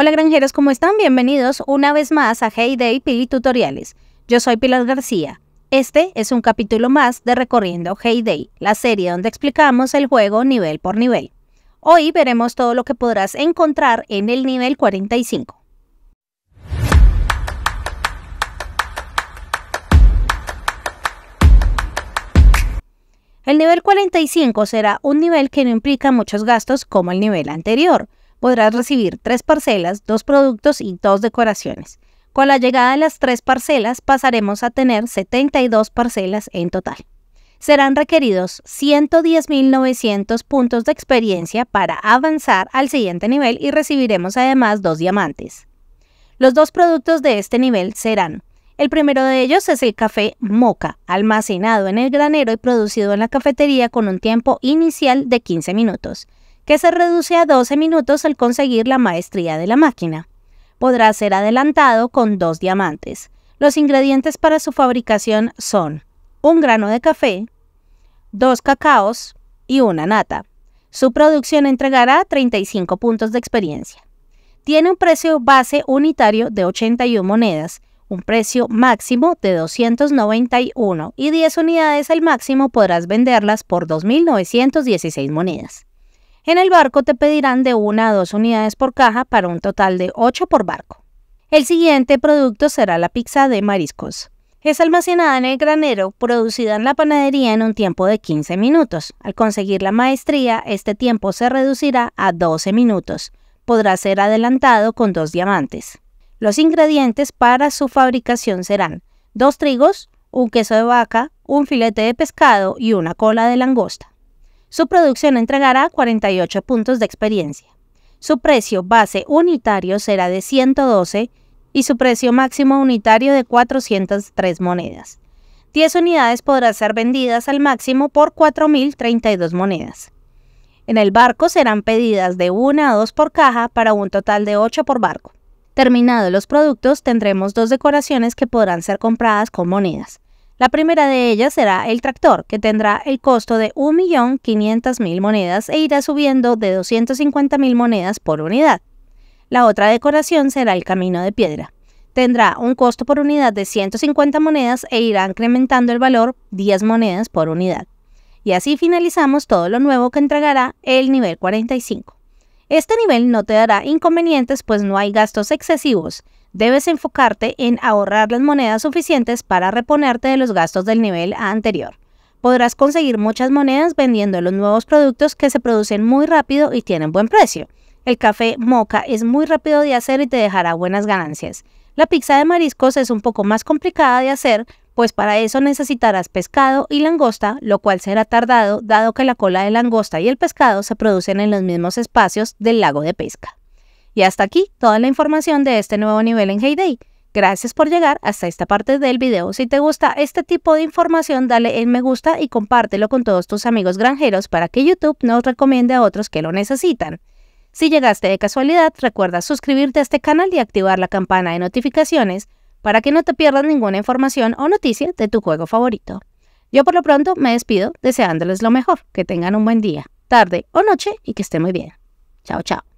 Hola granjeros, ¿cómo están? Bienvenidos una vez más a Heyday Day Pili Tutoriales. Yo soy Pilar García. Este es un capítulo más de Recorriendo Heyday, la serie donde explicamos el juego nivel por nivel. Hoy veremos todo lo que podrás encontrar en el nivel 45. El nivel 45 será un nivel que no implica muchos gastos como el nivel anterior, podrás recibir tres parcelas, dos productos y dos decoraciones. Con la llegada de las tres parcelas pasaremos a tener 72 parcelas en total. Serán requeridos 110.900 puntos de experiencia para avanzar al siguiente nivel y recibiremos además dos diamantes. Los dos productos de este nivel serán el primero de ellos es el café moca, almacenado en el granero y producido en la cafetería con un tiempo inicial de 15 minutos que se reduce a 12 minutos al conseguir la maestría de la máquina. Podrá ser adelantado con dos diamantes. Los ingredientes para su fabricación son un grano de café, dos cacaos y una nata. Su producción entregará 35 puntos de experiencia. Tiene un precio base unitario de 81 monedas, un precio máximo de 291 y 10 unidades al máximo podrás venderlas por 2.916 monedas. En el barco te pedirán de una a dos unidades por caja para un total de 8 por barco. El siguiente producto será la pizza de mariscos. Es almacenada en el granero, producida en la panadería en un tiempo de 15 minutos. Al conseguir la maestría, este tiempo se reducirá a 12 minutos. Podrá ser adelantado con dos diamantes. Los ingredientes para su fabricación serán dos trigos, un queso de vaca, un filete de pescado y una cola de langosta. Su producción entregará 48 puntos de experiencia. Su precio base unitario será de 112 y su precio máximo unitario de 403 monedas. 10 unidades podrán ser vendidas al máximo por 4.032 monedas. En el barco serán pedidas de 1 a 2 por caja para un total de 8 por barco. Terminados los productos, tendremos dos decoraciones que podrán ser compradas con monedas. La primera de ellas será el tractor, que tendrá el costo de 1.500.000 monedas e irá subiendo de 250.000 monedas por unidad. La otra decoración será el camino de piedra. Tendrá un costo por unidad de 150 monedas e irá incrementando el valor 10 monedas por unidad. Y así finalizamos todo lo nuevo que entregará el nivel 45. Este nivel no te dará inconvenientes pues no hay gastos excesivos, debes enfocarte en ahorrar las monedas suficientes para reponerte de los gastos del nivel anterior. Podrás conseguir muchas monedas vendiendo los nuevos productos que se producen muy rápido y tienen buen precio. El café moca es muy rápido de hacer y te dejará buenas ganancias. La pizza de mariscos es un poco más complicada de hacer, pues para eso necesitarás pescado y langosta, lo cual será tardado dado que la cola de langosta y el pescado se producen en los mismos espacios del lago de pesca. Y hasta aquí toda la información de este nuevo nivel en Heyday. Gracias por llegar hasta esta parte del video. Si te gusta este tipo de información, dale el me gusta y compártelo con todos tus amigos granjeros para que YouTube nos recomiende a otros que lo necesitan. Si llegaste de casualidad, recuerda suscribirte a este canal y activar la campana de notificaciones para que no te pierdas ninguna información o noticia de tu juego favorito. Yo por lo pronto me despido deseándoles lo mejor, que tengan un buen día, tarde o noche y que esté muy bien. Chao, chao.